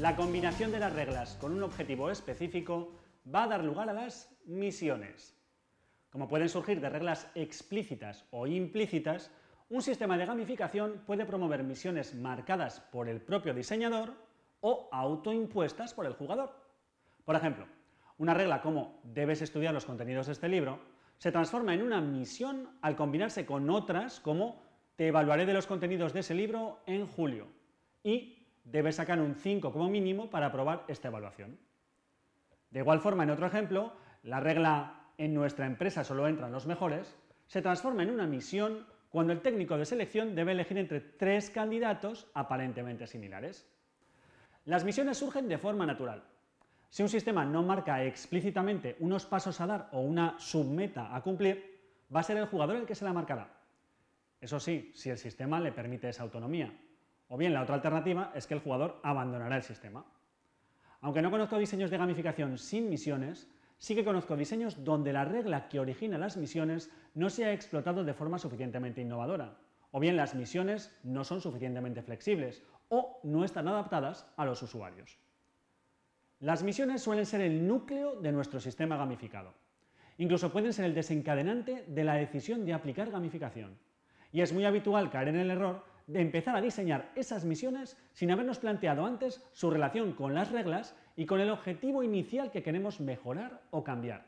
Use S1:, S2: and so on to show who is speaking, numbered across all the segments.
S1: La combinación de las reglas con un objetivo específico va a dar lugar a las misiones. Como pueden surgir de reglas explícitas o implícitas, un sistema de gamificación puede promover misiones marcadas por el propio diseñador o autoimpuestas por el jugador. Por ejemplo, una regla como debes estudiar los contenidos de este libro se transforma en una misión al combinarse con otras como te evaluaré de los contenidos de ese libro en julio y debe sacar un 5 como mínimo para aprobar esta evaluación. De igual forma, en otro ejemplo, la regla en nuestra empresa solo entran los mejores se transforma en una misión cuando el técnico de selección debe elegir entre tres candidatos aparentemente similares. Las misiones surgen de forma natural. Si un sistema no marca explícitamente unos pasos a dar o una submeta a cumplir, va a ser el jugador el que se la marcará. Eso sí, si el sistema le permite esa autonomía, o bien la otra alternativa es que el jugador abandonará el sistema. Aunque no conozco diseños de gamificación sin misiones, sí que conozco diseños donde la regla que origina las misiones no se ha explotado de forma suficientemente innovadora, o bien las misiones no son suficientemente flexibles o no están adaptadas a los usuarios. Las misiones suelen ser el núcleo de nuestro sistema gamificado. Incluso pueden ser el desencadenante de la decisión de aplicar gamificación. Y es muy habitual caer en el error de empezar a diseñar esas misiones sin habernos planteado antes su relación con las reglas y con el objetivo inicial que queremos mejorar o cambiar.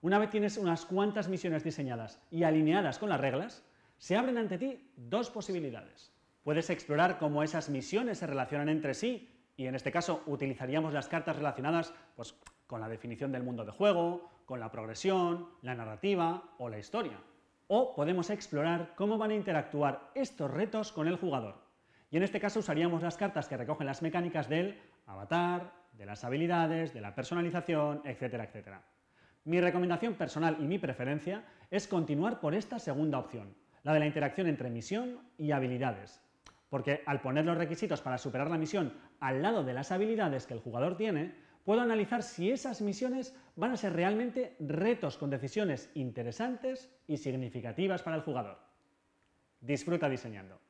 S1: Una vez tienes unas cuantas misiones diseñadas y alineadas con las reglas, se abren ante ti dos posibilidades. Puedes explorar cómo esas misiones se relacionan entre sí, y en este caso utilizaríamos las cartas relacionadas pues, con la definición del mundo de juego, con la progresión, la narrativa o la historia o podemos explorar cómo van a interactuar estos retos con el jugador. Y en este caso usaríamos las cartas que recogen las mecánicas del avatar, de las habilidades, de la personalización, etcétera, etcétera. Mi recomendación personal y mi preferencia es continuar por esta segunda opción, la de la interacción entre misión y habilidades, porque al poner los requisitos para superar la misión al lado de las habilidades que el jugador tiene, puedo analizar si esas misiones van a ser realmente retos con decisiones interesantes y significativas para el jugador. Disfruta diseñando.